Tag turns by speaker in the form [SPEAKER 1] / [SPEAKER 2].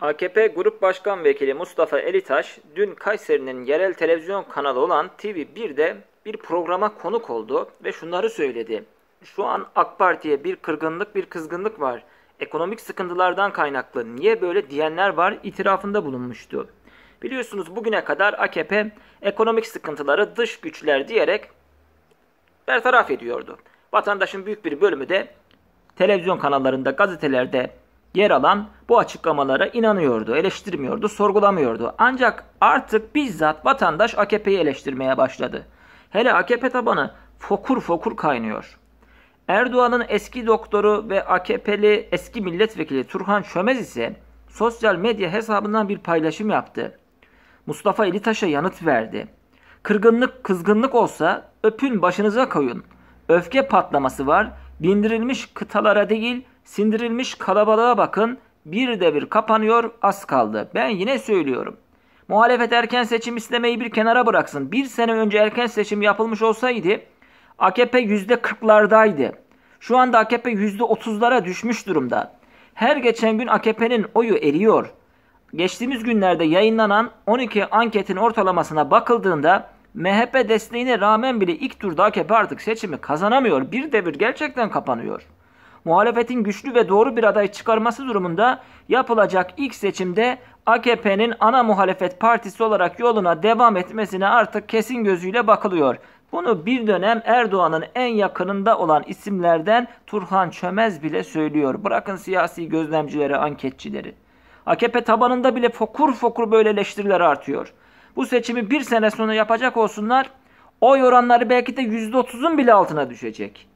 [SPEAKER 1] AKP Grup Başkan Vekili Mustafa Elitaş dün Kayseri'nin yerel televizyon kanalı olan TV1'de bir programa konuk oldu ve şunları söyledi. Şu an AK Parti'ye bir kırgınlık bir kızgınlık var. Ekonomik sıkıntılardan kaynaklı niye böyle diyenler var itirafında bulunmuştu. Biliyorsunuz bugüne kadar AKP ekonomik sıkıntıları dış güçler diyerek bertaraf ediyordu. Vatandaşın büyük bir bölümü de televizyon kanallarında, gazetelerde, yer alan bu açıklamalara inanıyordu, eleştirmiyordu, sorgulamıyordu. Ancak artık bizzat vatandaş AKP'yi eleştirmeye başladı. Hele AKP tabanı fokur fokur kaynıyor. Erdoğan'ın eski doktoru ve AKP'li eski milletvekili Turhan Çömez ise sosyal medya hesabından bir paylaşım yaptı. Mustafa Elitaş'a yanıt verdi. Kırgınlık, kızgınlık olsa öpün başınıza koyun. Öfke patlaması var. Bindirilmiş kıtalara değil, Sindirilmiş kalabalığa bakın. Bir de bir kapanıyor az kaldı. Ben yine söylüyorum. Muhalefet erken seçim istemeyi bir kenara bıraksın. Bir sene önce erken seçim yapılmış olsaydı AKP %40'lardaydı. Şu anda AKP %30'lara düşmüş durumda. Her geçen gün AKP'nin oyu eriyor. Geçtiğimiz günlerde yayınlanan 12 anketin ortalamasına bakıldığında MHP desteğine rağmen bile ilk turda AKP artık seçimi kazanamıyor. Bir devir gerçekten kapanıyor muhalefetin güçlü ve doğru bir aday çıkarması durumunda yapılacak ilk seçimde AKP'nin ana muhalefet partisi olarak yoluna devam etmesine artık kesin gözüyle bakılıyor. Bunu bir dönem Erdoğan'ın en yakınında olan isimlerden Turhan Çömez bile söylüyor. Bırakın siyasi gözlemcileri, anketçileri. AKP tabanında bile fokur fokur böyle eleştiriler artıyor. Bu seçimi bir sene sonra yapacak olsunlar, oy oranları belki de %30'un bile altına düşecek.